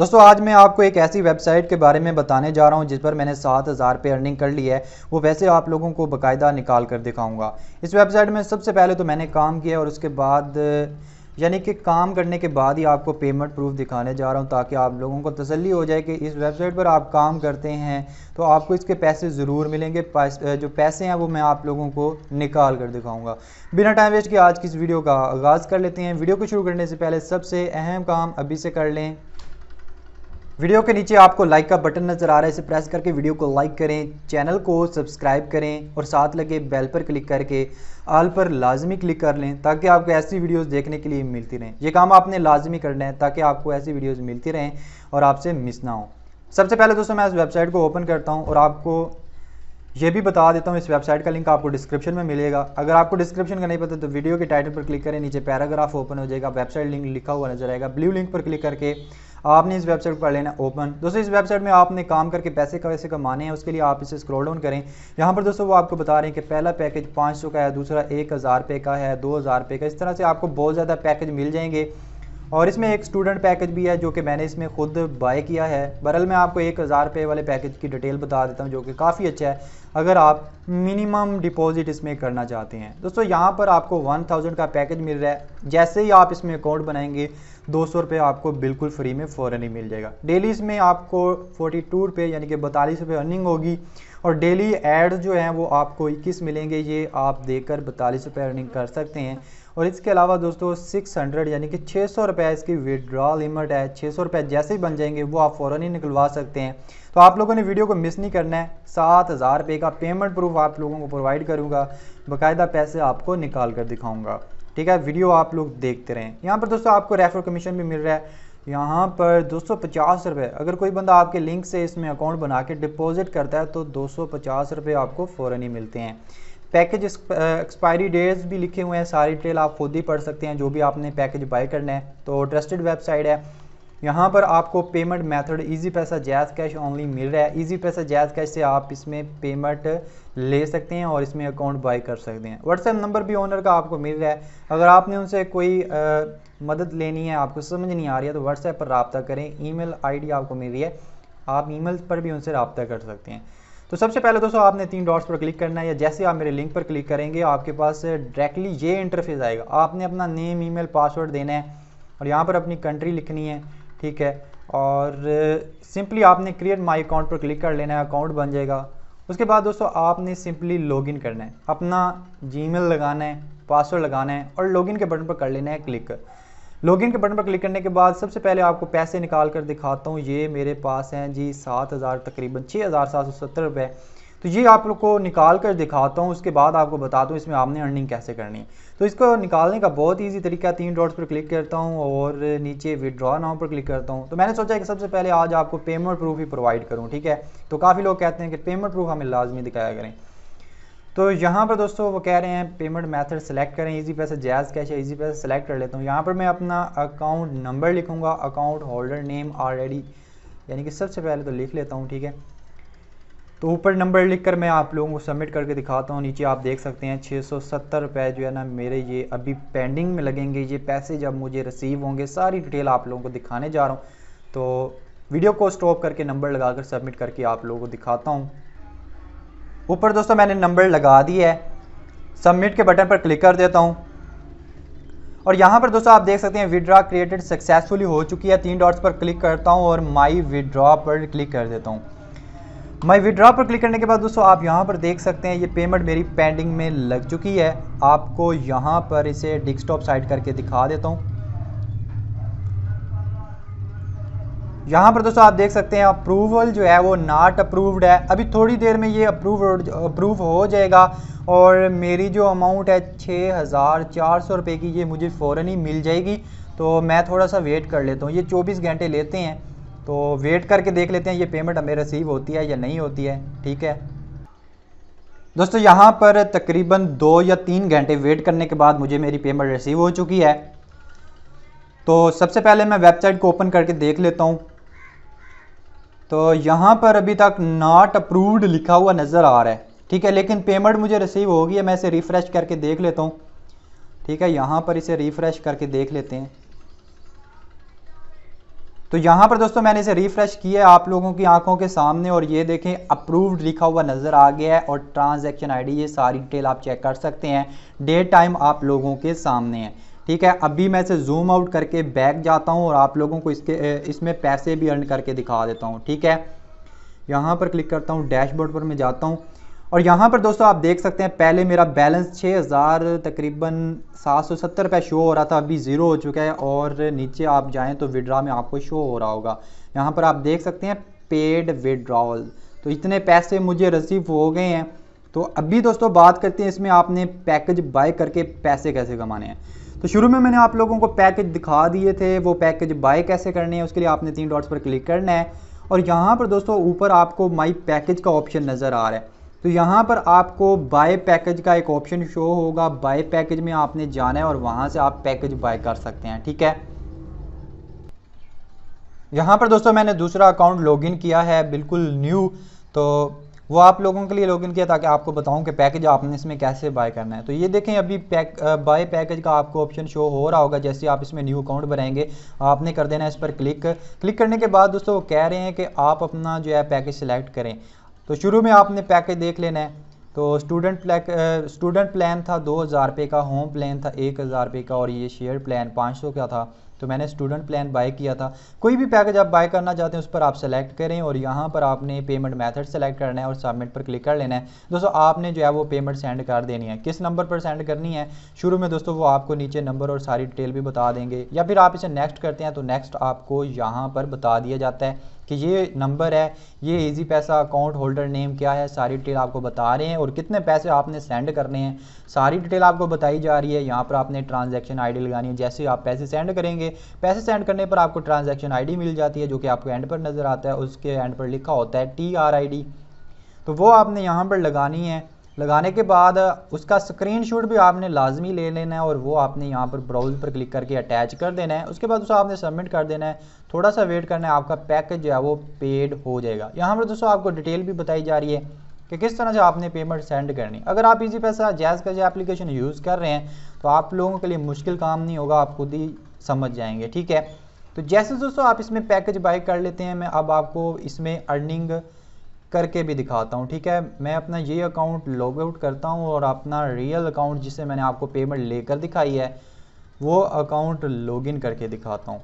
दोस्तों आज मैं आपको एक ऐसी वेबसाइट के बारे में बताने जा रहा हूं जिस पर मैंने सात हज़ार पे अर्निंग कर ली है वो वैसे आप लोगों को बकायदा निकाल कर दिखाऊंगा इस वेबसाइट में सबसे पहले तो मैंने काम किया और उसके बाद यानी कि काम करने के बाद ही आपको पेमेंट प्रूफ दिखाने जा रहा हूं ताकि आप लोगों को तसली हो जाए कि इस वेबसाइट पर आप काम करते हैं तो आपको इसके पैसे ज़रूर मिलेंगे जो पैसे हैं वो मैं आप लोगों को निकाल कर दिखाऊंगा बिना टाइम वेस्ट के आज की इस वीडियो का आगाज़ कर लेते हैं वीडियो को शुरू करने से पहले सबसे अहम काम अभी से कर लें वीडियो के नीचे आपको लाइक का बटन नजर आ रहा है इसे प्रेस करके वीडियो को लाइक करें चैनल को सब्सक्राइब करें और साथ लगे बेल पर क्लिक करके आल पर लाजमी क्लिक कर लें ताकि आपको ऐसी वीडियोस देखने के लिए मिलती रहें ये काम आपने लाजमी करना है ताकि आपको ऐसी वीडियोस मिलती रहें और आपसे मिस ना हो सबसे पहले दोस्तों मैं इस वेबसाइट को ओपन करता हूँ और आपको ये भी बता देता हूँ इस वेबसाइट का लिंक आपको डिस्क्रिप्शन में मिलेगा अगर आपको डिस्क्रिप्शन का नहीं पता तो वीडियो के टाइटल पर क्लिक करें नीचे पैराग्राफ ओपन हो जाएगा वेबसाइट लिंक लिखा हुआ नजर आएगा ब्लू लिंक पर क्लिक करके आपने इस वेबसाइट पर लेना ओपन दोस्तों इस वेबसाइट में आपने काम करके पैसे कैसे कमाने हैं उसके लिए आप इसे स्क्रॉल डाउन करें यहाँ पर दोस्तों वो आपको बता रहे हैं कि पहला पैकेज पाँच का है दूसरा एक हज़ार का है दो हज़ार का इस तरह से आपको बहुत ज़्यादा पैकेज मिल जाएंगे और इसमें एक स्टूडेंट पैकेज भी है जो कि मैंने इसमें खुद बाय किया है बरल मैं आपको एक हज़ार रुपये वाले पैकेज की डिटेल बता देता हूँ जो कि काफ़ी अच्छा है अगर आप मिनिमम डिपॉजिट इसमें करना चाहते हैं दोस्तों यहाँ पर आपको वन थाउजेंड का पैकेज मिल रहा है जैसे ही आप इसमें अकाउंट बनाएंगे दो सौ रुपये आपको बिल्कुल फ्री में फ़ौरन ही मिल जाएगा डेली इसमें आपको फोर्टी टू रुपये यानी कि बतालीस रुपये अर्निंग होगी और डेली एड्स जो हैं वो आपको इक्कीस मिलेंगे ये आप देकर बतालीस रुपये अर्निंग कर सकते हैं और इसके अलावा दोस्तों 600 यानी कि छः सौ रुपये इसकी विड्रॉ लिमिट है छः सौ रुपये जैसे ही बन जाएंगे वो आप फ़ौरन ही निकलवा सकते हैं तो आप लोगों ने वीडियो को मिस नहीं करना है सात हज़ार रुपये का पेमेंट प्रूफ आप लोगों को प्रोवाइड करूँगा बाकायदा पैसे आपको निकाल कर दिखाऊँगा ठीक है वीडियो आप लोग देखते रहें यहाँ पर दोस्तों आपको रेफर कमीशन भी मिल रहा है यहाँ पर दो सौ पचास रुपये अगर कोई बंदा आपके लिंक से इसमें अकाउंट बना के डिपॉजिट करता है तो दो सौ पचास रुपये आपको फ़ौरन ही मिलते हैं पैकेज एक्सपायरी डेट्स भी लिखे हुए हैं सारी डिटेल आप खुद ही पढ़ सकते हैं जो भी आपने पैकेज बाई करना है तो ट्रस्टेड वेबसाइट है यहाँ पर आपको पेमेंट मेथड इजी पैसा जैज़ कैश ओनली मिल रहा है इजी पैसा जैज़ कैश से आप इसमें पेमेंट ले सकते हैं और इसमें अकाउंट बाय कर सकते हैं व्हाट्सएप नंबर भी ओनर का आपको मिल रहा है अगर आपने उनसे कोई आ, मदद लेनी है आपको समझ नहीं आ रही है तो व्हाट्सएप पर रबता करें ई मेल आपको मिल रही है आप ई पर भी उनसे रबता कर सकते हैं तो सबसे पहले दोस्तों आपने तीन डॉट्स पर क्लिक करना है या जैसे आप मेरे लिंक पर क्लिक करेंगे आपके पास डायरेक्टली ये इंटरफेस आएगा आपने अपना नेम ईमेल पासवर्ड देना है और यहाँ पर अपनी कंट्री लिखनी है ठीक है और सिंपली आपने क्रिएट माई अकाउंट पर क्लिक कर लेना है अकाउंट बन जाएगा उसके बाद दोस्तों आपने सिंपली लॉगिन करना है अपना जीमेल लगाना है पासवर्ड लगाना है और लॉगिन के बटन पर कर लेना है क्लिक लॉगिन के बटन पर क्लिक करने के बाद सबसे पहले आपको पैसे निकाल कर दिखाता हूँ ये मेरे पास हैं जी सात हज़ार तकरीबन छः हज़ार सात सौ सत्तर रुपये तो ये आप लोग को निकाल कर दिखाता हूँ उसके बाद आपको बताता हूँ इसमें आपने अर्निंग कैसे करनी है तो इसको निकालने का बहुत ईजी तरीका तीन डॉट्स पर क्लिक करता हूँ और नीचे विदड्रॉ नाउ पर क्लिक करता हूँ तो मैंने सोचा कि सबसे पहले आज आपको पेमेंट प्रूफ ही प्रोवाइड करूँ ठीक है तो काफ़ी लोग कहते हैं कि पेमेंट प्रूफ हमें लाजमी दिखाया करें तो यहाँ पर दोस्तों वो कह रहे हैं पेमेंट मेथड सेलेक्ट करें इजी पैसा जैज़ कैश है इजी पैसा सेलेक्ट कर लेता हूँ यहाँ पर मैं अपना अकाउंट नंबर लिखूँगा अकाउंट होल्डर नेम ऑलरेडी यानी कि सबसे पहले तो लिख लेता हूँ ठीक है तो ऊपर नंबर लिख कर मैं आप लोगों को सबमिट करके दिखाता हूँ नीचे आप देख सकते हैं छः सौ सत्तर रुपये जो है ना मेरे ये अभी पेंडिंग में लगेंगे ये पैसे जब मुझे रिसीव होंगे सारी डिटेल आप लोगों को दिखाने जा रहा हूँ तो वीडियो को स्टॉप करके नंबर लगा कर सबमिट करके आप लोगों को दिखाता हूँ ऊपर दोस्तों मैंने नंबर लगा दिया है सबमिट के बटन पर क्लिक कर देता हूँ और यहाँ पर दोस्तों आप देख सकते हैं विड्रॉ क्रिएटेड सक्सेसफुली हो चुकी है तीन डॉट्स पर क्लिक करता हूँ और माई विड्रॉ पर क्लिक कर देता हूँ माई विड्रॉ पर क्लिक करने के बाद दोस्तों आप यहाँ पर देख सकते हैं ये पेमेंट मेरी पेंडिंग में लग चुकी है आपको यहाँ पर इसे डेस्कटॉप साइड करके दिखा देता हूँ यहाँ पर दोस्तों आप देख सकते हैं अप्रूवल जो है वो नॉट अप्रूव्ड है अभी थोड़ी देर में ये अप्रूव अप्रूव हो जाएगा और मेरी जो अमाउंट है छः हज़ार चार सौ रुपये की ये मुझे फ़ौर ही मिल जाएगी तो मैं थोड़ा सा वेट कर लेता हूँ ये चौबीस घंटे लेते हैं तो वेट करके देख लेते हैं ये पेमेंट हमें रिसीव होती है या नहीं होती है ठीक है दोस्तों यहाँ पर तकरीबन दो या तीन घंटे वेट करने के बाद मुझे मेरी पेमेंट रिसीव हो चुकी है तो सबसे पहले मैं वेबसाइट को ओपन करके देख लेता हूँ तो यहाँ पर अभी तक नॉट अप्रूव्ड लिखा हुआ नज़र आ रहा है ठीक है लेकिन पेमेंट मुझे रिसीव होगी मैं इसे रिफ़्रेश करके देख लेता हूँ ठीक है यहाँ पर इसे रिफ़्रेश करके देख लेते हैं तो यहाँ पर दोस्तों मैंने इसे रिफ़्रेश किया है आप लोगों की आंखों के सामने और ये देखें अप्रूव्ड लिखा हुआ नज़र आ गया है और ट्रांजैक्शन आईडी ये सारी डिटेल आप चेक कर सकते हैं डेट टाइम आप लोगों के सामने है ठीक है अभी मैं इसे जूम आउट करके बैक जाता हूँ और आप लोगों को इसके इसमें पैसे भी अर्न करके दिखा देता हूँ ठीक है यहाँ पर क्लिक करता हूँ डैशबोर्ड पर मैं जाता हूँ और यहाँ पर दोस्तों आप देख सकते हैं पहले मेरा बैलेंस 6000 तकरीबन 770 रुपये शो हो रहा था अभी ज़ीरो हो चुका है और नीचे आप जाएँ तो विड्रा में आपको शो हो रहा होगा यहाँ पर आप देख सकते हैं पेड विड्रॉल तो इतने पैसे मुझे रिसीव हो गए हैं तो अभी दोस्तों बात करते हैं इसमें आपने पैकेज बाय करके पैसे कैसे कमाने हैं तो शुरू में मैंने आप लोगों को पैकेज दिखा दिए थे वो पैकेज बाय कैसे करने हैं उसके लिए आपने तीन डॉट्स पर क्लिक करना है और यहाँ पर दोस्तों ऊपर आपको माई पैकेज का ऑप्शन नज़र आ रहा है तो यहाँ पर आपको बाय पैकेज का एक ऑप्शन शो होगा बाय पैकेज में आपने जाना है और वहाँ से आप पैकेज बाय कर सकते हैं ठीक है यहाँ पर दोस्तों मैंने दूसरा अकाउंट लॉगिन किया है बिल्कुल न्यू तो वो आप लोगों के लिए लॉगिन किया ताकि आपको बताऊं कि पैकेज आपने इसमें कैसे बाय करना है तो ये देखें अभी पैक बाय पैकेज का आपको ऑप्शन शो हो रहा होगा जैसे आप इसमें न्यू अकाउंट बनाएंगे आपने कर देना इस पर क्लिक क्लिक करने के बाद दोस्तों वो कह रहे हैं कि आप अपना जो है पैकेज सेलेक्ट करें तो शुरू में आपने पैकेज देख लेना है तो स्टूडेंट प्लैक स्टूडेंट प्लान था दो हज़ार रुपये का होम प्लान था एक हज़ार रुपये का और ये शेयर प्लान पाँच सौ का था तो मैंने स्टूडेंट प्लान बाय किया था कोई भी पैकेज आप बाय करना चाहते हैं उस पर आप सेलेक्ट करें और यहाँ पर आपने पेमेंट मेथड सेलेक्ट करना है और सबमिट पर क्लिक कर लेना है दोस्तों आपने जो है वो पेमेंट सेंड कर देनी है किस नंबर पर सेंड करनी है शुरू में दोस्तों वो आपको नीचे नंबर और सारी डिटेल भी बता देंगे या फिर आप इसे नेक्स्ट करते हैं तो नेक्स्ट आपको यहाँ पर बता दिया जाता है कि ये नंबर है ये इजी पैसा अकाउंट होल्डर नेम क्या है सारी डिटेल आपको बता रहे हैं और कितने पैसे आपने सेंड करने हैं सारी डिटेल आपको बताई जा रही है यहाँ पर आपने ट्रांजैक्शन आईडी लगानी है जैसे आप पैसे सेंड करेंगे करेंगे पैसे सेंड करने पर आपको ट्रांजैक्शन आईडी मिल जाती है जो कि आपको एंड पर नज़र आता है उसके एंड पर लिखा होता है टी आर आई तो वो आपने यहाँ पर लगानी है लगाने के बाद उसका स्क्रीनशॉट भी आपने लाजमी ले लेना है और वो आपने यहाँ पर ब्राउज पर क्लिक करके अटैच कर देना है उसके बाद उसे आपने सबमिट कर देना है थोड़ा सा वेट करना है आपका पैकेज जो है वो पेड हो जाएगा यहाँ पर दोस्तों आपको डिटेल भी बताई जा रही है कि किस तरह से आपने पेमेंट सेंड करनी अगर आप इजी पैसा जैज़ का जो एप्लीकेशन यूज़ कर रहे हैं तो आप लोगों के लिए मुश्किल काम नहीं होगा आप खुद ही समझ जाएंगे ठीक है तो जैसे दोस्तों आप इसमें पैकेज बाय कर लेते हैं मैं अब आपको इसमें अर्निंग करके भी दिखाता हूँ ठीक है मैं अपना ये अकाउंट लॉग आउट करता हूँ और अपना रियल अकाउंट जिसे मैंने आपको पेमेंट लेकर दिखाई है वो अकाउंट इन करके दिखाता हूँ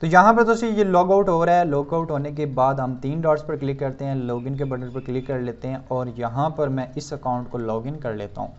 तो यहाँ पर दोस्तों ये लॉग आउट हो रहा है लॉग आउट होने के बाद हम तीन डॉट्स पर क्लिक करते हैं लॉगिन के बटन पर क्लिक कर लेते हैं और यहाँ पर मैं इस अकाउंट को लॉगिन कर लेता हूँ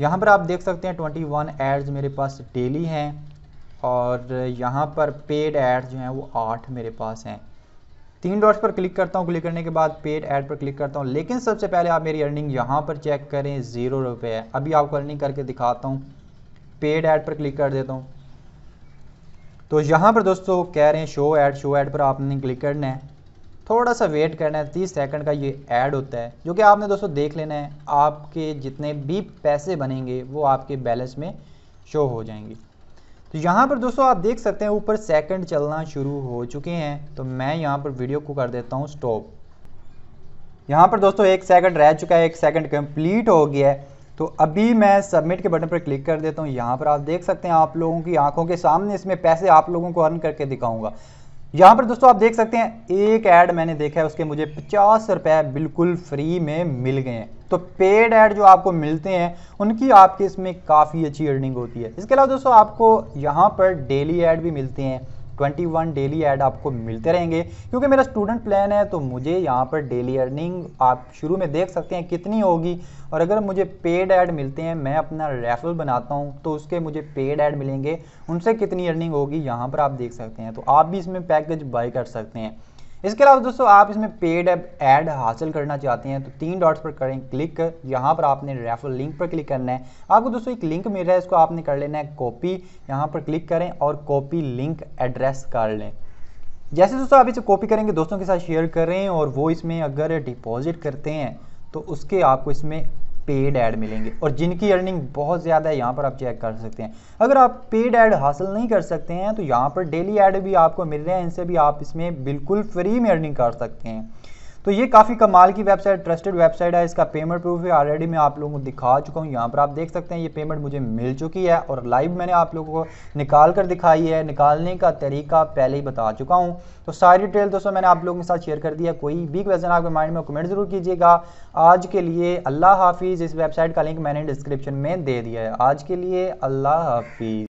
यहाँ पर आप देख सकते हैं 21 एड्स मेरे पास डेली हैं और यहाँ पर पेड ऐड जो हैं वो आठ मेरे पास हैं तीन डॉट्स पर क्लिक करता हूँ क्लिक करने के बाद पेड ऐड पर क्लिक करता हूँ लेकिन सबसे पहले आप मेरी अर्निंग यहाँ पर चेक करें ज़ीरो रुपये है अभी आपको अर्निंग करके दिखाता हूँ पेड ऐड पर क्लिक कर देता हूँ तो यहाँ पर दोस्तों कह रहे हैं शो ऐड शो ऐड पर आपने क्लिक करना है थोड़ा सा वेट करना है तीस सेकंड का ये ऐड होता है जो कि आपने दोस्तों देख लेना है आपके जितने भी पैसे बनेंगे वो आपके बैलेंस में शो हो जाएंगे तो यहाँ पर दोस्तों आप देख सकते हैं ऊपर सेकंड चलना शुरू हो चुके हैं तो मैं यहाँ पर वीडियो को कर देता हूँ स्टॉप यहाँ पर दोस्तों एक सेकंड रह चुका है एक सेकंड कंप्लीट हो गया है तो अभी मैं सबमिट के बटन पर क्लिक कर देता हूँ यहाँ पर आप देख सकते हैं आप लोगों की आंखों के सामने इसमें पैसे आप लोगों को अर्न करके दिखाऊंगा यहाँ पर दोस्तों आप देख सकते हैं एक ऐड मैंने देखा है उसके मुझे पचास रुपये बिल्कुल फ्री में मिल गए हैं तो पेड ऐड जो आपको मिलते हैं उनकी आपके इसमें काफ़ी अच्छी अर्निंग होती है इसके अलावा दोस्तों आपको यहाँ पर डेली ऐड भी मिलते हैं 21 डेली ऐड आपको मिलते रहेंगे क्योंकि मेरा स्टूडेंट प्लान है तो मुझे यहाँ पर डेली अर्निंग आप शुरू में देख सकते हैं कितनी होगी और अगर मुझे पेड ऐड मिलते हैं मैं अपना रेफरल बनाता हूँ तो उसके मुझे पेड ऐड मिलेंगे उनसे कितनी अर्निंग होगी यहाँ पर आप देख सकते हैं तो आप भी इसमें पैकेज बाई कर सकते हैं इसके अलावा दोस्तों आप इसमें पेड ऐड हासिल करना चाहते हैं तो तीन डॉट्स पर करें क्लिक यहाँ पर आपने रेफर लिंक पर क्लिक करना है आपको दोस्तों एक लिंक मिल रहा है इसको आपने कर लेना है कॉपी यहाँ पर क्लिक करें और कॉपी लिंक एड्रेस कर लें जैसे दोस्तों आप इसे कॉपी करेंगे दोस्तों के साथ शेयर करें और वो इसमें अगर डिपॉजिट करते हैं तो उसके आपको इसमें पेड ऐड मिलेंगे और जिनकी अर्निंग बहुत ज़्यादा है यहाँ पर आप चेक कर सकते हैं अगर आप पेड ऐड हासिल नहीं कर सकते हैं तो यहाँ पर डेली ऐड भी आपको मिल रहे हैं इनसे भी आप इसमें बिल्कुल फ्री में अर्निंग कर सकते हैं तो ये काफ़ी कमाल की वेबसाइट ट्रस्टेड वेबसाइट है इसका पेमेंट प्रूफ भी ऑलरेडी मैं आप लोगों को दिखा चुका हूँ यहाँ पर आप देख सकते हैं ये पेमेंट मुझे मिल चुकी है और लाइव मैंने आप लोगों को निकाल कर दिखाई है निकालने का तरीका पहले ही बता चुका हूँ तो सारी डिटेल दोस्तों मैंने आप लोगों के साथ शेयर कर दिया कोई भी क्वेश्चन आपके माइंड में कमेंट ज़रूर कीजिएगा आज के लिए अल्लाह हाफिज़ इस वेबसाइट का लिंक मैंने डिस्क्रिप्शन में दे दिया है आज के लिए अल्लाह हाफिज़